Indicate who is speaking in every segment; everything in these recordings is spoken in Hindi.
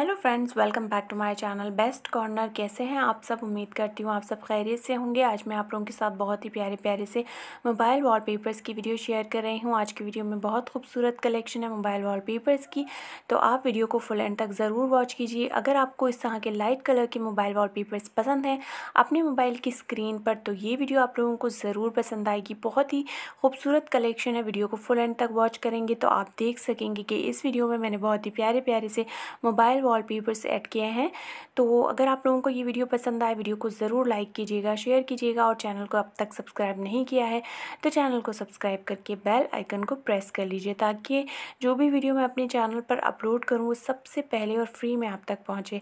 Speaker 1: hello friends welcome back to my channel best corner कैसे हैं आप सब उम्मीद करती हूँ आप सब खैरियत से होंगे आज मैं आप लोगों के साथ बहुत ही प्यारे प्यारे से मोबाइल वॉलपेपर्स की वीडियो शेयर कर रही हूँ आज की वीडियो में बहुत खूबसूरत कलेक्शन है मोबाइल वॉलपेपर्स की तो आप वीडियो को फुल एंड तक ज़रूर वॉच कीजिए अगर आपको इस तरह के लाइट कलर के मोबाइल वाल पसंद हैं अपने मोबाइल की स्क्रीन पर तो ये वीडियो आप लोगों को ज़रूर पसंद आएगी बहुत ही खूबसूरत कलेक्शन है वीडियो को फुल एंड तक वॉच करेंगे तो आप देख सकेंगे कि इस वीडियो में मैंने बहुत ही प्यारे प्यारे से मोबाइल से ऐड किए हैं तो अगर आप लोगों को ये वीडियो पसंद आए वीडियो को ज़रूर लाइक कीजिएगा शेयर कीजिएगा और चैनल को अब तक सब्सक्राइब नहीं किया है तो चैनल को सब्सक्राइब करके बेल आइकन को प्रेस कर लीजिए ताकि जो भी वीडियो मैं अपने चैनल पर अपलोड करूँ वो सबसे पहले और फ्री में आप तक पहुँचे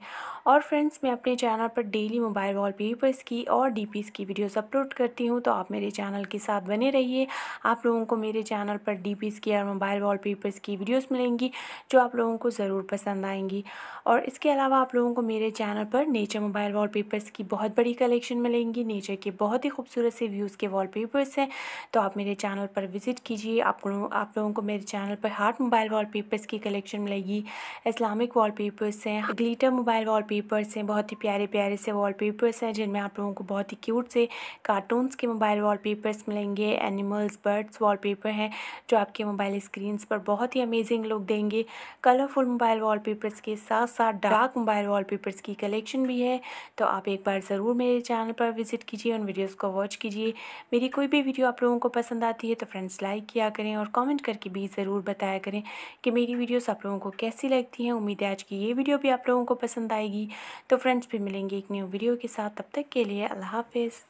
Speaker 1: और फ्रेंड्स मैं अपने चैनल पर डेली मोबाइल पेपर्स की और डी की वीडियोज़ अपलोड करती हूँ तो आप मेरे चैनल के साथ बने रहिए आप लोगों को मेरे चैनल पर डी की और मोबाइल पेपर्स की वीडियोज़ मिलेंगी जो आप लोगों को ज़रूर पसंद आएंगी और इसके अलावा आप लोगों को मेरे चैनल पर नेचर मोबाइल वॉलपेपर्स की बहुत बड़ी कलेक्शन मिलेंगी नेचर के बहुत ही खूबसूरत से व्यूज़ के वॉलपेपर्स हैं तो आप मेरे चैनल पर विज़िट कीजिए आप आप लोगों को मेरे चैनल पर हार्ट मोबाइल वॉलपेपर्स की कलेक्शन मिलेगी इस्लामिक वॉलपेपर्स हैं ग्लीटर मोबाइल वॉलपेपर्स हैं बहुत ही प्यारे प्यारे से वॉलपेपर्स हैं जिनमें आप लोगों को बहुत ही क्यूट से कार्टून्स के मोबाइल वॉलपेपर्स मिलेंगे एनिमल्स बर्ड्स वॉलपेपर हैं जो आपके मोबाइल स्क्रीनस पर बहुत ही अमेजिंग लुक देंगे कलरफुल मोबाइल वॉलपेपर्स के साथ साथ साथ डार्क मोबाइल वॉलपेपर्स की कलेक्शन भी है तो आप एक बार ज़रूर मेरे चैनल पर विज़िट कीजिए और वीडियोज़ को वॉच कीजिए मेरी कोई भी वीडियो आप लोगों को पसंद आती है तो फ्रेंड्स लाइक किया करें और कमेंट करके भी ज़रूर बताया करें कि मेरी वीडियोज़ आप लोगों को कैसी लगती हैं उम्मीद है आज की ये वीडियो भी आप लोगों को पसंद आएगी तो फ्रेंड्स भी मिलेंगे एक न्यू वीडियो के साथ तब तक के लिए अल्लाह हाफिज़